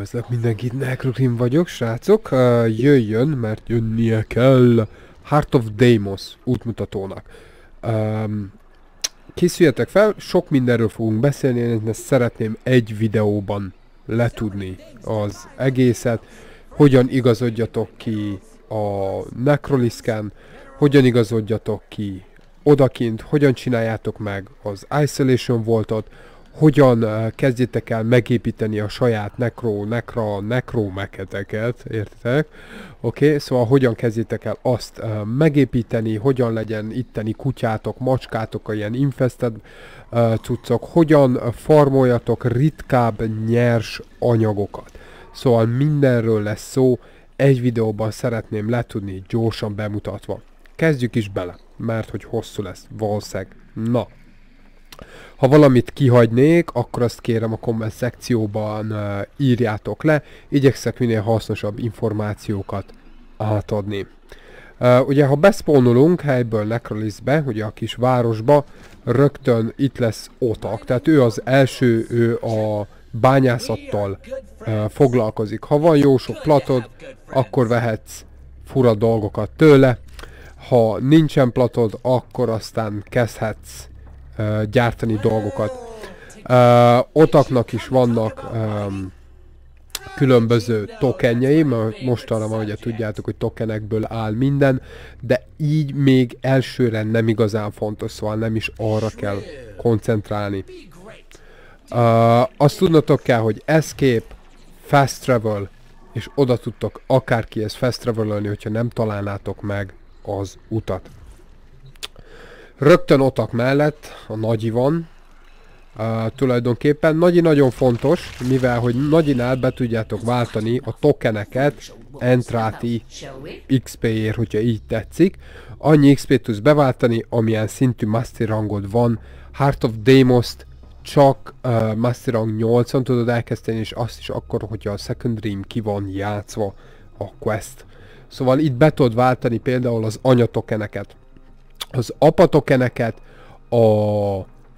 Üdvözlök mindenkit, Necrokrim vagyok, srácok. Uh, jöjjön, mert jönnie kell Heart of Deimos útmutatónak. Um, készüljetek fel, sok mindenről fogunk beszélni, én ezt szeretném egy videóban letudni az egészet. Hogyan igazodjatok ki a Necroliszkán, hogyan igazodjatok ki odakint, hogyan csináljátok meg az Isolation voltot, hogyan eh, kezdjétek el megépíteni a saját nekró, nekra, meketeket, értitek? Oké, okay, szóval hogyan kezdjétek el azt uh, megépíteni, hogyan legyen itteni kutyátok, macskátok, a ilyen infested uh, eh, cuccok, hogyan farmoljatok ritkább nyers anyagokat. Szóval mindenről lesz szó, egy videóban szeretném letudni gyorsan bemutatva. Kezdjük is bele, mert hogy hosszú lesz, valószínűleg. Na, ha valamit kihagynék, akkor azt kérem a komment szekcióban uh, írjátok le, igyekszek minél hasznosabb információkat átadni. Uh, ugye ha beszpónolunk helyből Necrolizbe, ugye a kis városba, rögtön itt lesz Otak, tehát ő az első, ő a bányászattal uh, foglalkozik. Ha van jó sok platod, akkor vehetsz fura dolgokat tőle, ha nincsen platod, akkor aztán kezdhetsz gyártani dolgokat. Uh, otaknak is vannak um, különböző tokenjei, mert mostanában ugye tudjátok, hogy tokenekből áll minden, de így még elsőre nem igazán fontos, szóval nem is arra kell koncentrálni. Uh, azt tudnotok kell, hogy escape, fast travel, és oda tudtok akárkihez fast travel hogyha nem találnátok meg az utat. Rögtön otak mellett a Nagyi van. Uh, tulajdonképpen Nagyi nagyon fontos, mivel hogy Nagyinál be tudjátok váltani a tokeneket Entráti XP-ért, hogyha így tetszik. Annyi XP-t tudsz beváltani, amilyen szintű Master rangod van. Heart of Demos t csak uh, Master rang 8 tudod elkezdeni, és azt is akkor, hogyha a Second Dream ki van játszva a quest. Szóval itt be tudod váltani például az anyatokeneket az apa tokeneket, a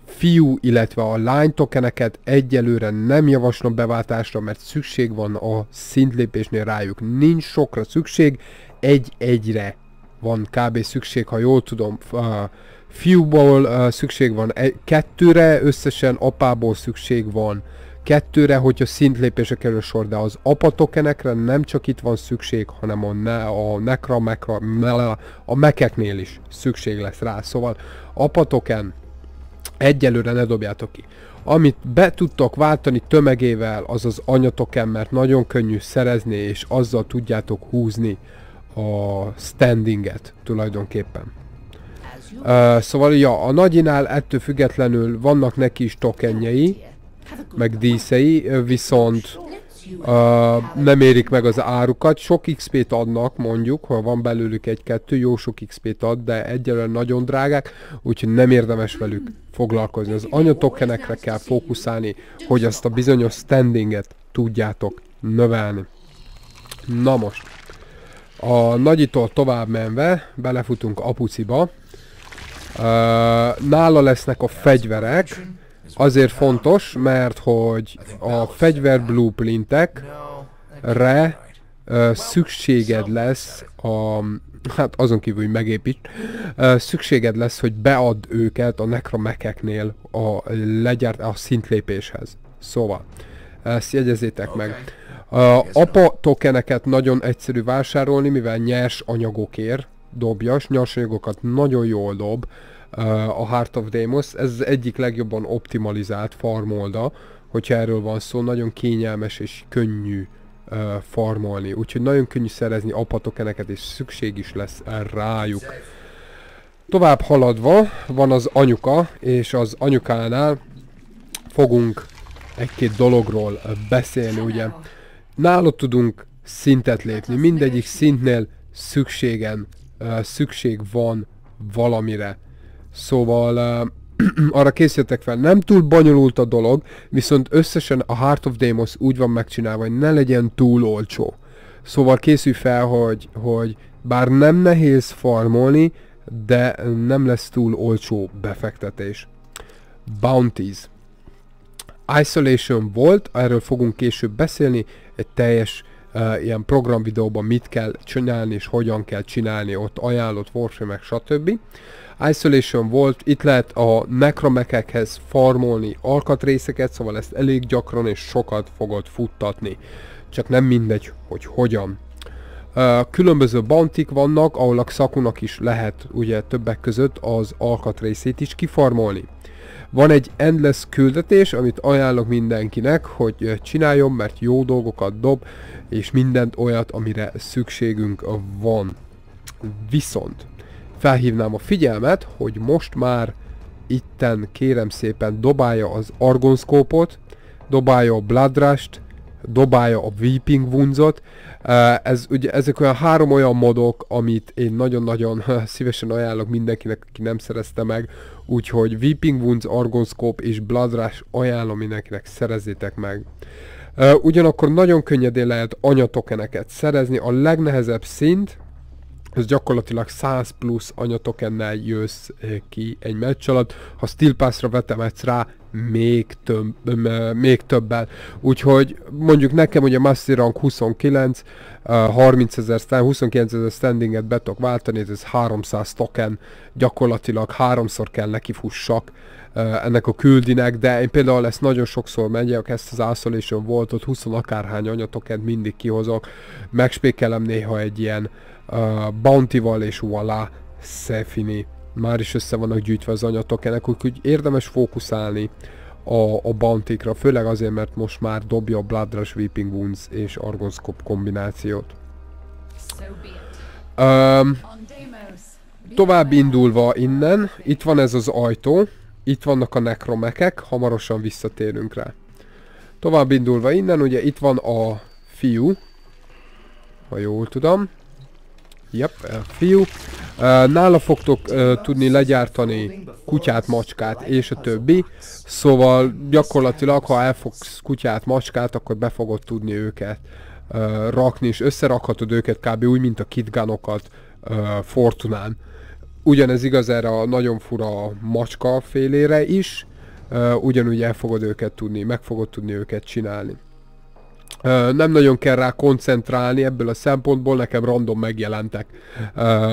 fiú, illetve a lány tokeneket egyelőre nem javaslom beváltásra, mert szükség van a szintlépésnél rájuk. Nincs sokra szükség, egy-egyre van kb. szükség, ha jól tudom. Fiúból szükség van kettőre, összesen apából szükség van Kettőre, hogyha szintlépésre kerül sor, de az apa tokenekre nem csak itt van szükség, hanem a, ne, a nekra, mekra, mele, a mekeknél is szükség lesz rá. Szóval apa token egyelőre ne dobjátok ki. Amit be tudtok váltani tömegével, az az anyatoken, mert nagyon könnyű szerezni, és azzal tudjátok húzni a standinget tulajdonképpen. Uh, szóval ja, a nagyinál ettől függetlenül vannak neki is tokenjei, meg díszei, viszont Uh, nem érik meg az árukat. Sok XP-t adnak mondjuk, ha van belőlük egy-kettő, jó sok XP-t ad, de egyelőre nagyon drágák, úgyhogy nem érdemes velük foglalkozni. Az anyatokenekre kell fókuszálni, hogy azt a bizonyos standinget tudjátok növelni. Na most, a nagyitól tovább menve belefutunk apuciba. Uh, nála lesznek a fegyverek, azért fontos, mert hogy a fegyver blueprintekre szükséged lesz a, hát azon kívül, hogy megépít, szükséged lesz, hogy beadd őket a nekromekeknél a, legyárt, a szintlépéshez. Szóval, ezt jegyezzétek meg. A apa tokeneket nagyon egyszerű vásárolni, mivel nyers anyagokért dobjas, nyers anyagokat nagyon jól dob, a Heart of Deimos, ez az egyik legjobban optimalizált farmolda, hogyha erről van szó, nagyon kényelmes és könnyű uh, farmolni, úgyhogy nagyon könnyű szerezni apatokeneket, és szükség is lesz rájuk. Tovább haladva van az anyuka, és az anyukánál fogunk egy-két dologról beszélni, ugye. Nála tudunk szintet lépni, mindegyik szintnél szükségen, uh, szükség van valamire. Szóval arra készítettek fel. Nem túl bonyolult a dolog, viszont összesen a Heart of Demos úgy van megcsinálva, hogy ne legyen túl olcsó. Szóval készülj fel, hogy, hogy bár nem nehéz farmolni, de nem lesz túl olcsó befektetés. Bounties. Isolation volt, erről fogunk később beszélni, egy teljes uh, ilyen programvideóban mit kell csinálni és hogyan kell csinálni, ott ajánlott warframe-ek, stb. Isolation volt, itt lehet a nekromekekhez farmolni alkatrészeket, szóval ezt elég gyakran és sokat fogod futtatni. Csak nem mindegy, hogy hogyan. Különböző bantik vannak, ahol a szakunak is lehet ugye többek között az alkatrészét is kifarmolni. Van egy endless küldetés, amit ajánlok mindenkinek, hogy csináljon, mert jó dolgokat dob, és mindent olyat, amire szükségünk van. Viszont felhívnám a figyelmet, hogy most már itten kérem szépen dobálja az argonszkópot, dobálja a bloodrust, dobálja a Weeping Wounds-ot. Ez, ezek olyan három olyan modok, amit én nagyon-nagyon szívesen ajánlok mindenkinek, aki nem szerezte meg. Úgyhogy Weeping Wounds, argonszkóp és Bloodrush ajánlom mindenkinek, szerezzétek meg. Ugyanakkor nagyon könnyedén lehet anyatokeneket szerezni, a legnehezebb szint, ez gyakorlatilag 100 plusz anyatokennel jössz eh, ki egy meccs alatt, ha Steel Pass-ra vetemetsz rá, még, több, még többel. Úgyhogy mondjuk nekem ugye Master Rank 29, 30 eh, ezer, 29 ezer standinget be tudok váltani, ez 300 token, gyakorlatilag háromszor kell neki fussak eh, ennek a küldinek, de én például ezt nagyon sokszor megyek, ezt az Isolation volt, ott 20 akárhány anyatokent mindig kihozok, megspékelem néha egy ilyen Bountyval Bounty-val és voilà, Szefini. Már is össze vannak gyűjtve az anyatokenek, úgyhogy érdemes fókuszálni a, a Bounty-kra, főleg azért, mert most már dobja a Blood Rush, Weeping Wounds és Argon Scope kombinációt. Um, tovább indulva innen, itt van ez az ajtó, itt vannak a nekromekek, hamarosan visszatérünk rá. Tovább indulva innen, ugye itt van a fiú, ha jól tudom, Jep, eh, fiú. Eh, nála fogtok uh, tudni legyártani kutyát, macskát és a többi, szóval gyakorlatilag, ha elfogsz kutyát, macskát, akkor be fogod tudni őket uh, rakni, és összerakhatod őket kb. úgy, mint a kitganokat uh, Fortunán. Ugyanez igaz erre a nagyon fura macska félére is, ugyanúgy el fogod őket tudni, meg fogod tudni őket csinálni nem nagyon kell rá koncentrálni ebből a szempontból, nekem random megjelentek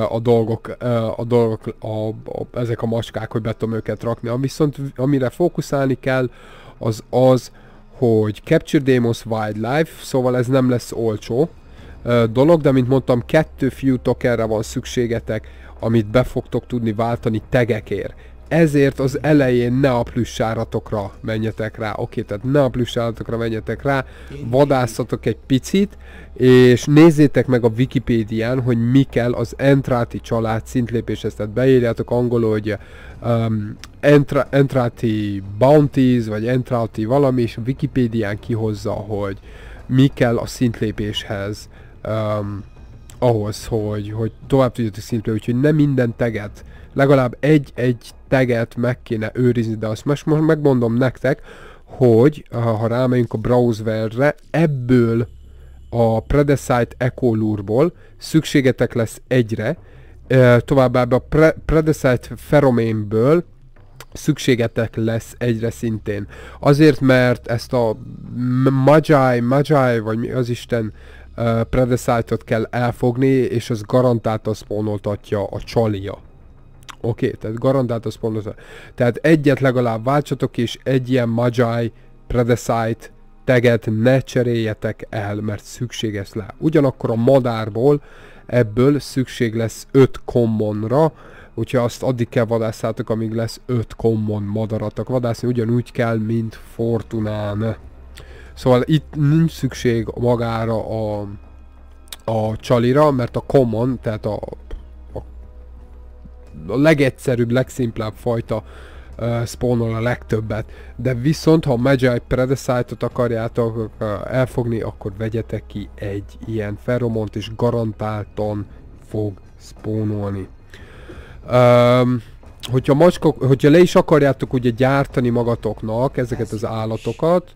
a dolgok, a dolgok a, a, ezek a maskák, hogy be tudom őket rakni. Viszont amire fókuszálni kell, az az, hogy Capture Demos Wildlife, szóval ez nem lesz olcsó dolog, de mint mondtam, kettő fiútok erre van szükségetek, amit be fogtok tudni váltani tegekért ezért az elején ne a plüssáratokra menjetek rá. Oké, tehát ne a plüssáratokra menjetek rá, vadászatok egy picit, és nézzétek meg a Wikipédián, hogy mi kell az Entráti család szintlépéshez. Tehát beírjátok angolul, hogy um, Entra, Entráti Bounties, vagy Entráti valami, és a Wikipédián kihozza, hogy mi kell a szintlépéshez. Um, ahhoz, hogy, hogy tovább tudjatok szintre, úgyhogy nem minden teget, legalább egy-egy teget meg kéne őrizni, de azt most, most megmondom nektek, hogy ha rámegyünk a browserre, ebből a Predesite Echo Lure-ból szükségetek lesz egyre, továbbá a Pre Predesite Feromainből szükségetek lesz egyre szintén. Azért, mert ezt a Magi, Magi, vagy mi az Isten uh, ot kell elfogni, és ez garantáltan spawnoltatja a csalia. Oké, okay, tehát garantáltan spawnoltatja. Tehát egyet legalább váltsatok, és egy ilyen Magi Predacite teget ne cseréljetek el, mert szükséges le. Ugyanakkor a madárból ebből szükség lesz 5 commonra, úgyhogy azt addig kell vadászátok, amíg lesz 5 common madaratok vadászni, ugyanúgy kell, mint Fortunán. Szóval itt nincs szükség magára a, a csalira, mert a common, tehát a, a, a legegyszerűbb, legszimplább fajta uh, spawnol a legtöbbet. De viszont, ha a Magi Predacite-ot akarjátok uh, elfogni, akkor vegyetek ki egy ilyen feromont, és garantáltan fog spawnolni. Um, hogyha, macska, hogyha le is akarjátok ugye gyártani magatoknak ezeket az állatokat,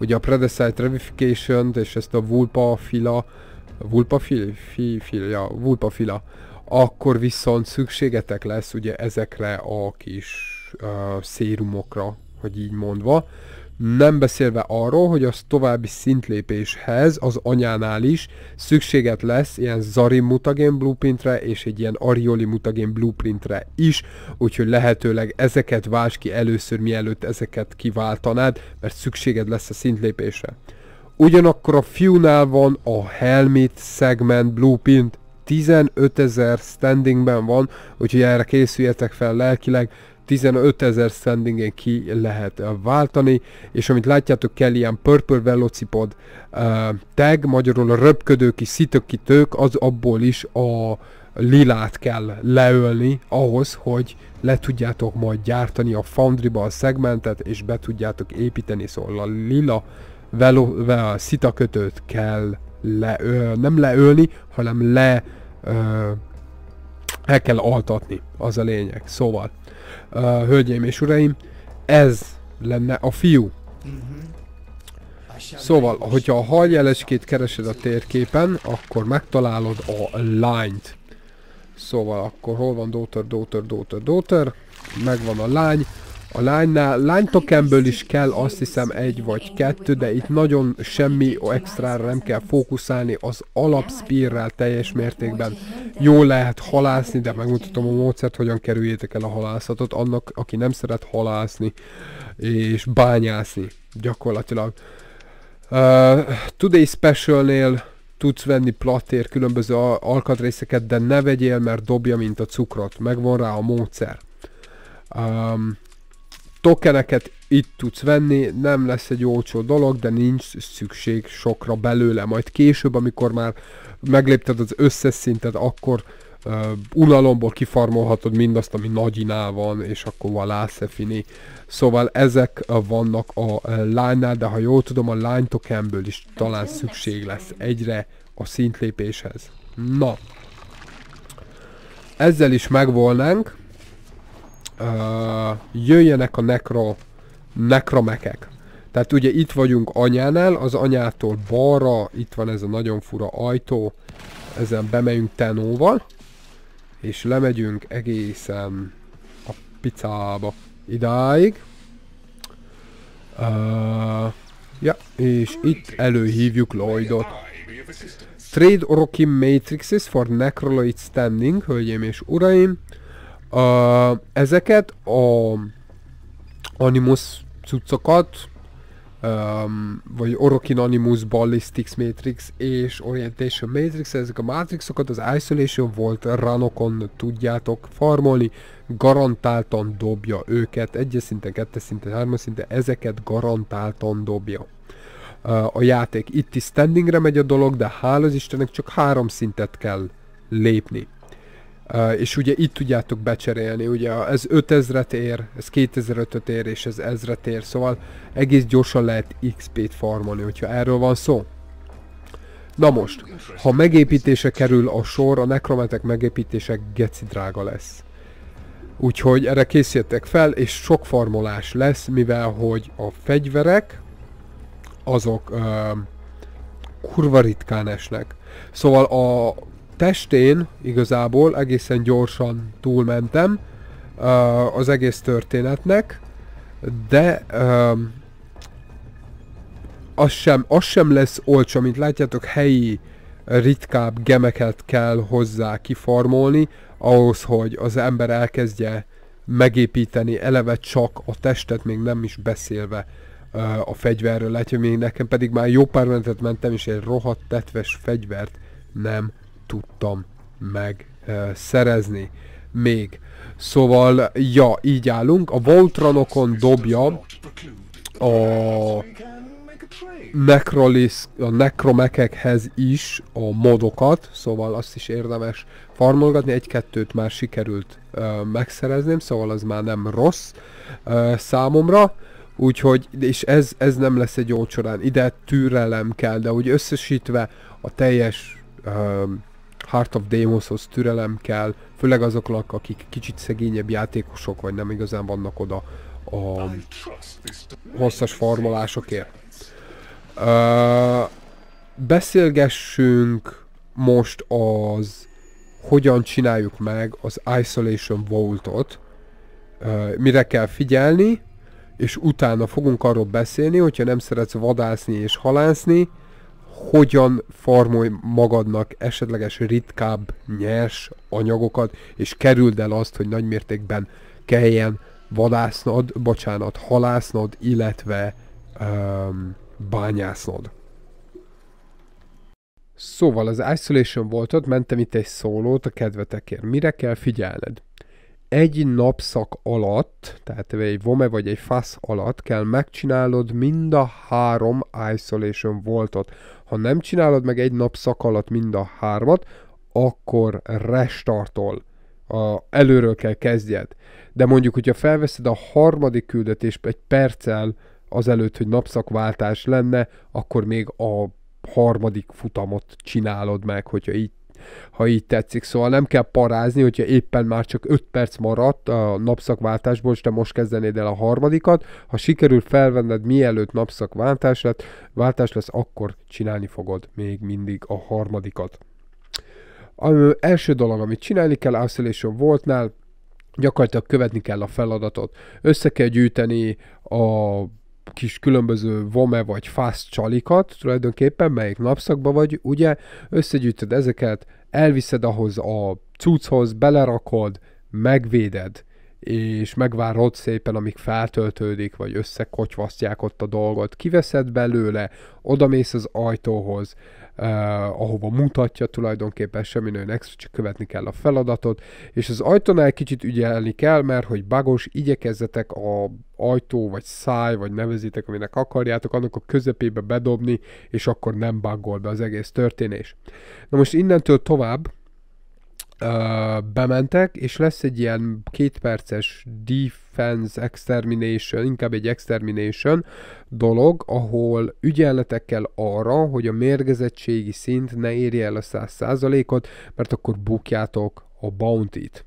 ugye a Predacite revification és ezt a Vulpa fila, Vulpa fil, fi, filja, Vulpa fila, akkor viszont szükségetek lesz ugye ezekre a kis uh, szérumokra, hogy így mondva, nem beszélve arról, hogy az további szintlépéshez az anyánál is szükséget lesz ilyen Zari mutagén blueprintre és egy ilyen Arioli mutagén blueprintre is, úgyhogy lehetőleg ezeket válts ki először, mielőtt ezeket kiváltanád, mert szükséged lesz a szintlépésre. Ugyanakkor a fiúnál van a Helmet Segment Blueprint, 15 ezer standingben van, úgyhogy erre készüljetek fel lelkileg, 15 ezer standingen ki lehet eh, váltani, és amit látjátok kell ilyen Purple Velocipod uh, tag, magyarul a röpködő kis szitökítők, az abból is a lilát kell leölni ahhoz, hogy le tudjátok majd gyártani a foundry a szegmentet, és be tudjátok építeni, szóval a lila velo, ve, szitakötőt kell le, ö, nem leölni, hanem le ö, el kell altatni, az a lényeg. Szóval uh, hölgyeim és uraim, ez lenne a fiú. Mm-hmm. Szóval, hogyha a haljeleskét keresed a térképen, akkor megtalálod a lányt. Szóval akkor hol van Dóter, Dóter, Dóter, Dóter? megvan a lány, a lánynál, lány tokenből is kell azt hiszem egy vagy kettő, de itt nagyon semmi extrára nem kell fókuszálni, az alapspírrel teljes mértékben jól lehet halászni, de megmutatom a módszert, hogyan kerüljétek el a halászatot annak, aki nem szeret halászni és bányászni gyakorlatilag. Uh, Today Specialnél tudsz venni platér különböző alkatrészeket, de ne vegyél, mert dobja, mint a cukrot. Megvan rá a módszer. Um, tokeneket itt tudsz venni, nem lesz egy olcsó dolog, de nincs szükség sokra belőle. Majd később, amikor már meglépted az összes szintet, akkor uh, unalomból kifarmolhatod mindazt, ami nagyinál van, és akkor van lászefini. Szóval ezek vannak a lánynál, de ha jól tudom, a lány tokenből is talán szükség lesz egyre a szintlépéshez. Na, ezzel is megvolnánk uh, jöjjenek a nekro, nekromekek. Tehát ugye itt vagyunk anyánál, az anyától balra, itt van ez a nagyon fura ajtó, ezen bemegyünk Tenóval, és lemegyünk egészen a picába idáig. Uh, ja, és itt előhívjuk Lloydot. Trade Orokin Matrixes for Necroloid Standing, hölgyeim és uraim a, ezeket a Animus cuccokat, um, vagy Orokin Animus, Ballistics Matrix és Orientation Matrix, ezek a Matrixokat az Isolation volt ranokon tudjátok farmolni, garantáltan dobja őket, egyes szinten, kettes szinten, hármas szinten, ezeket garantáltan dobja uh, a játék. Itt is standingre megy a dolog, de hál' az Istennek csak három szintet kell lépni és ugye itt tudjátok becserélni, ugye ez 5000-et ér, ez 2005-öt ér, és ez 1000 ér, szóval egész gyorsan lehet XP-t farmolni, hogyha erről van szó. Na most, ha megépítése kerül a sor, a nekrometek megépítése geci drága lesz. Úgyhogy erre készítek fel, és sok farmolás lesz, mivel hogy a fegyverek, azok uh, kurva ritkán esnek. Szóval a testén igazából egészen gyorsan túlmentem uh, az egész történetnek, de uh, az sem, az sem lesz olcsó, mint látjátok, helyi ritkább gemeket kell hozzá kifarmolni, ahhoz, hogy az ember elkezdje megépíteni eleve csak a testet, még nem is beszélve uh, a fegyverről. Látja, még nekem pedig már jó pár mentem, és egy rohadt tetves fegyvert nem tudtam megszerezni még. Szóval, ja, így állunk. A Voltranokon dobja a Necrolis, a nekromekekhez is a modokat, szóval azt is érdemes farmolgatni. Egy-kettőt már sikerült uh, megszerezném, szóval az már nem rossz uh, számomra. Úgyhogy, és ez, ez nem lesz egy olcsorán, ide türelem kell, de úgy összesítve a teljes um, Heart of Demonshoz türelem kell, főleg azoknak, akik kicsit szegényebb játékosok, vagy nem igazán vannak oda a hosszas farmolásokért. Uh, beszélgessünk most az hogyan csináljuk meg az Isolation Vaultot, uh, mire kell figyelni, és utána fogunk arról beszélni, hogyha nem szeretsz vadászni és halászni, hogyan farmolj magadnak esetleges ritkább nyers anyagokat, és kerüld el azt, hogy nagymértékben kelljen vadásznod, bocsánat, halásznod, illetve um, bányásznod. Szóval az Isolation ott, mentem itt egy szólót a kedvetekért. Mire kell figyelned? egy napszak alatt, tehát egy vome vagy egy fasz alatt kell megcsinálod mind a három isolation voltot. Ha nem csinálod meg egy napszak alatt mind a hármat, akkor restartol. A, előről kell kezdjed. De mondjuk, hogyha felveszed a harmadik küldetés, egy perccel azelőtt, hogy napszakváltás lenne, akkor még a harmadik futamot csinálod meg, hogyha így ha így tetszik. Szóval nem kell parázni, hogyha éppen már csak 5 perc maradt a napszakváltásból, és te most kezdenéd el a harmadikat. Ha sikerül felvenned mielőtt napszakváltás lett, váltás lesz, akkor csinálni fogod még mindig a harmadikat. A első dolog, amit csinálni kell Isolation Voltnál, gyakorlatilag követni kell a feladatot. Össze kell gyűjteni a kis különböző vome vagy fász csalikat, tulajdonképpen melyik napszakba vagy, ugye, összegyűjtöd ezeket, elviszed ahhoz a cucchoz, belerakod, megvéded, és megvárod szépen, amíg feltöltődik, vagy összekocsvasztják ott a dolgot, kiveszed belőle, odamész az ajtóhoz, uh, ahova mutatja tulajdonképpen semmi nagyon extra, csak követni kell a feladatot, és az ajtónál kicsit ügyelni kell, mert hogy bagos, igyekezzetek a ajtó, vagy száj, vagy nevezitek, aminek akarjátok, annak a közepébe bedobni, és akkor nem bagol be az egész történés. Na most innentől tovább, Uh, bementek, és lesz egy ilyen kétperces diff Defense, Extermination, inkább egy Extermination dolog, ahol ügyelnetek kell arra, hogy a mérgezettségi szint ne érje el a 100%-ot, mert akkor bukjátok a bounty-t.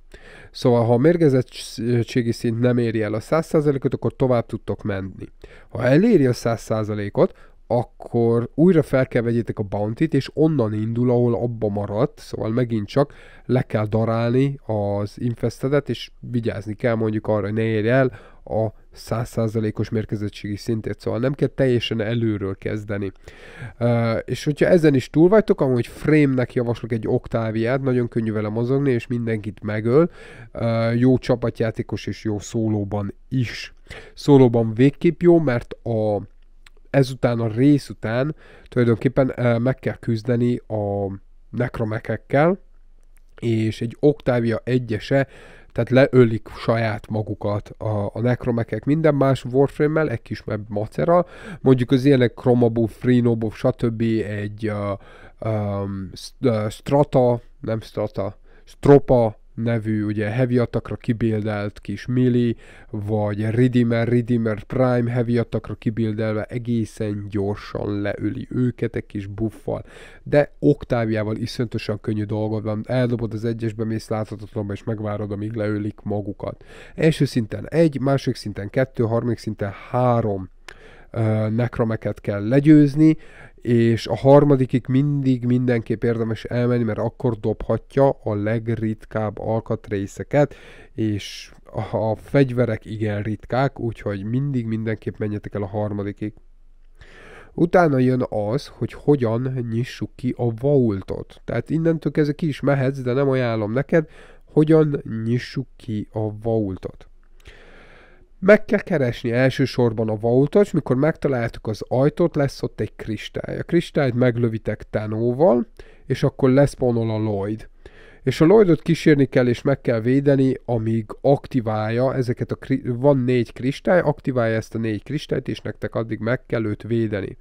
Szóval, ha a mérgezettségi szint nem éri el a 100%-ot, akkor tovább tudtok menni. Ha eléri a 100%-ot, akkor újra fel kell vegyétek a bounty-t, és onnan indul, ahol abba maradt, szóval megint csak le kell darálni az infestedet, és vigyázni kell mondjuk arra, hogy ne érj el a 100%-os mérkezettségi szintét, szóval nem kell teljesen előről kezdeni. Uh, és hogyha ezen is túl vagytok, amúgy frame-nek javaslok egy oktáviát, nagyon könnyű vele mozogni, és mindenkit megöl, uh, jó csapatjátékos és jó szólóban is. Szólóban végképp jó, mert a ezután a rész után tulajdonképpen meg kell küzdeni a nekromekekkel, és egy Octavia egyese, tehát leölik saját magukat a, a nekromekek minden más Warframe-mel, egy kis macera, mondjuk az ilyenek Chromabuff, Freenobuff, stb. egy uh, um, Strata, nem Strata, Stropa, nevű ugye heavy attackra kibildelt kis mili, vagy ridimer, ridimer Prime heavy attackra kibildelve egészen gyorsan leöli őket egy kis buffal. De Oktáviával iszöntösen könnyű dolgod van, eldobod az egyesbe, mész láthatatlanba és megvárod, amíg leölik magukat. Első szinten egy, másik szinten kettő, harmadik szinten három nekromeket kell legyőzni, és a harmadikig mindig mindenképp érdemes elmenni, mert akkor dobhatja a legritkább alkatrészeket, és a fegyverek igen ritkák, úgyhogy mindig mindenképp menjetek el a harmadikig. Utána jön az, hogy hogyan nyissuk ki a vaultot. Tehát innentől kezdve ki is mehetsz, de nem ajánlom neked, hogyan nyissuk ki a vaultot. Meg kell keresni elsősorban a vaultot, és mikor megtaláltuk az ajtót, lesz ott egy kristály. A kristályt meglövitek Tenóval és akkor leszponol a Lloyd. És a Lloydot kísérni kell, és meg kell védeni, amíg aktiválja ezeket a... Van négy kristály, aktiválja ezt a négy kristályt, és nektek addig meg kell őt védeni.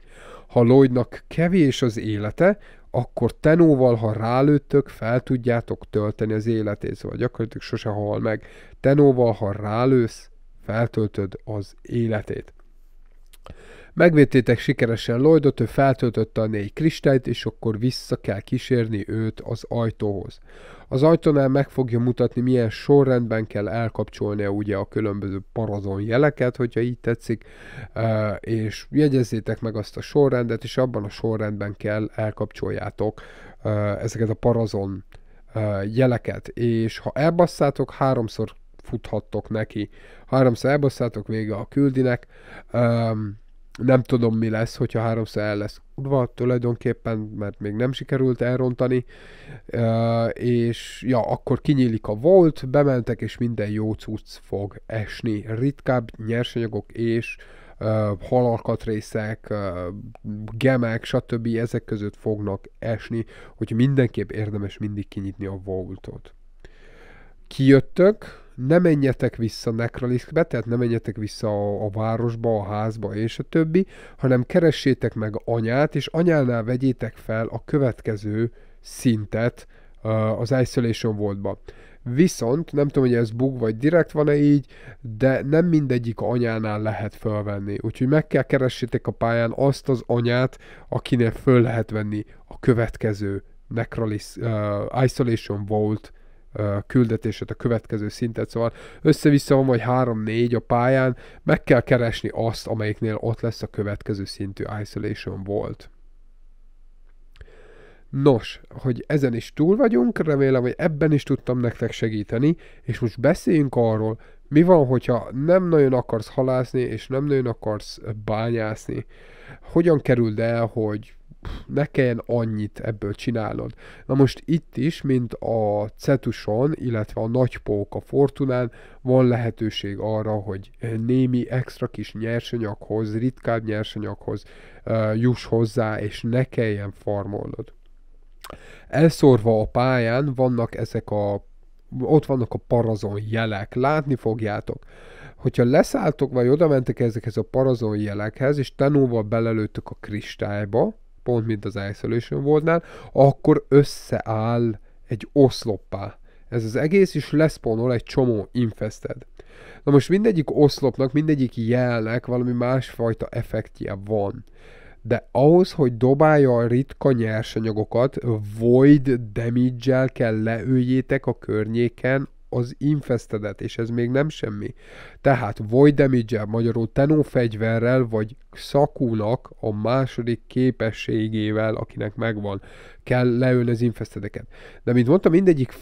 Ha Lloydnak kevés az élete, akkor tenóval, ha rálőttök, fel tudjátok tölteni az életét, szóval gyakorlatilag sose hal meg. Tenóval, ha rálősz, feltöltöd az életét. Megvédtétek sikeresen Lloydot, ő feltöltötte a négy kristályt, és akkor vissza kell kísérni őt az ajtóhoz. Az ajtónál meg fogja mutatni, milyen sorrendben kell elkapcsolnia ugye a különböző parazon jeleket, hogyha így tetszik, és jegyezzétek meg azt a sorrendet, és abban a sorrendben kell elkapcsoljátok ezeket a parazon jeleket, és ha elbasszátok, háromszor futhattok neki. Háromszor elbasszátok vége a küldinek. Um, nem tudom mi lesz, hogyha háromszor el lesz kurva tulajdonképpen, mert még nem sikerült elrontani, uh, és ja, akkor kinyílik a volt, bementek, és minden jó cucc fog esni. Ritkább nyersanyagok és uh, halalkatrészek, uh, gemek, stb. ezek között fognak esni, hogy mindenképp érdemes mindig kinyitni a voltot. Kijöttök, ne menjetek vissza Necraliskbe, tehát ne menjetek vissza a, a városba, a házba és a többi, hanem keressétek meg anyát, és anyánál vegyétek fel a következő szintet az Isolation Voltba. Viszont, nem tudom, hogy ez bug vagy direkt van-e így, de nem mindegyik anyánál lehet fölvenni. Úgyhogy meg kell keressétek a pályán azt az anyát, akinél föl lehet venni a következő Necralis, uh, Isolation Vault küldetéset, a következő szintet, szóval össze-vissza van vagy 3-4 a pályán, meg kell keresni azt, amelyiknél ott lesz a következő szintű isolation volt. Nos, hogy ezen is túl vagyunk, remélem, hogy ebben is tudtam nektek segíteni, és most beszéljünk arról, mi van, hogyha nem nagyon akarsz halászni, és nem nagyon akarsz bányászni. Hogyan kerüld el, hogy ne kelljen annyit ebből csinálnod. Na most itt is, mint a Cetuson, illetve a nagypók a Fortunán, van lehetőség arra, hogy némi extra kis nyersanyaghoz, ritkább nyersanyaghoz uh, juss hozzá, és ne kelljen farmolnod. Elszórva a pályán vannak ezek a ott vannak a parazon jelek, látni fogjátok. Hogyha leszálltok, vagy oda mentek ezekhez a parazon jelekhez, és tanulva belelőttök a kristályba, pont mint az Isolation voltnál, akkor összeáll egy oszloppá. Ez az egész is leszponol egy csomó infested. Na most mindegyik oszlopnak, mindegyik jelnek valami másfajta effektje van. De ahhoz, hogy dobálja a ritka nyersanyagokat, void damage-el kell leüljétek a környéken az infestedet, és ez még nem semmi. Tehát void damage magyarul fegyverrel, vagy szakúnak a második képességével, akinek megvan, kell leölni az infestedeket. De mint mondtam, mindegyik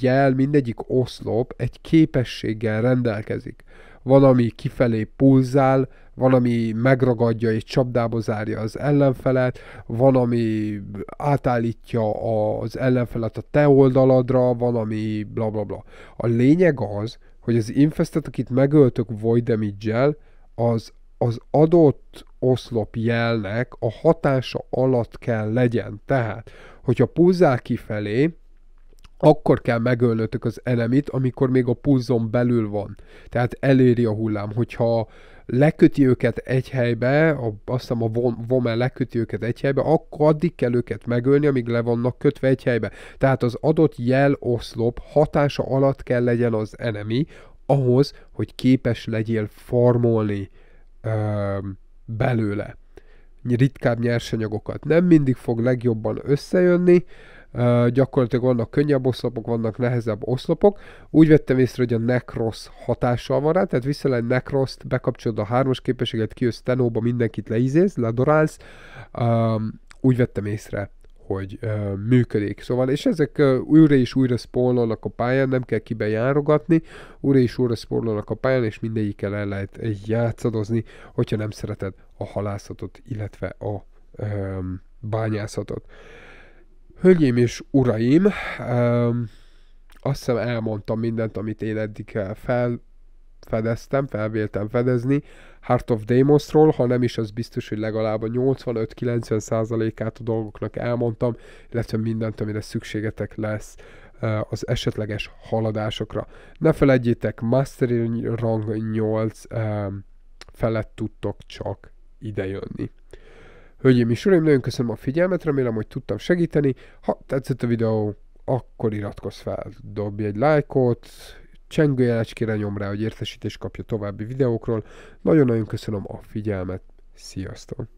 jel, mindegyik oszlop egy képességgel rendelkezik van, ami kifelé pulzál, van, ami megragadja és csapdába zárja az ellenfelet, van, ami átállítja az ellenfelet a te oldaladra, van, ami bla bla bla. A lényeg az, hogy az infestet, akit megöltök void damage az az adott oszlop jelnek a hatása alatt kell legyen. Tehát, hogyha pulzál kifelé, akkor kell megölnötök az enemit, amikor még a pulzon belül van. Tehát eléri a hullám, hogyha leköti őket egy helybe, a, azt hiszem a Vomel leköti őket egy helybe, akkor addig kell őket megölni, amíg le vannak kötve egy helybe. Tehát az adott jel oszlop hatása alatt kell legyen az enemi, ahhoz, hogy képes legyél farmolni ö, belőle. Ritkább nyersanyagokat. Nem mindig fog legjobban összejönni, gyakorlatilag vannak könnyebb oszlopok, vannak nehezebb oszlopok. Úgy vettem észre, hogy a Necros hatással van rá, tehát vissza egy Necrost, bekapcsolod a hármas képességet, kijössz Tenóba, mindenkit leizéz, ledorálsz. Um, úgy vettem észre hogy uh, működik. Szóval, és ezek uh, újra és újra spawnolnak a pályán, nem kell járogatni, újra és újra spawnolnak a pályán, és mindegyikkel el lehet játszadozni, hogyha nem szereted a halászatot, illetve a um, bányászatot. Uh, Hölgyeim és uraim, azt hiszem elmondtam mindent, amit én eddig eh, felfedeztem, felvéltem fedezni Heart of Demosról, ha nem is, az biztos, hogy legalább a 85-90%-át a dolgoknak elmondtam, illetve mindent, amire szükségetek lesz eh, az esetleges haladásokra. Ne felejtjétek, Mastery Rang 8 felett tudtok csak idejönni. Hölgyeim és uraim, nagyon köszönöm a figyelmet, remélem, hogy tudtam segíteni. Ha tetszett a videó, akkor iratkozz fel, dobj egy lájkot, csengőjelecskére nyom rá, hogy értesítést kapja további videókról. Nagyon-nagyon köszönöm a figyelmet, sziasztok!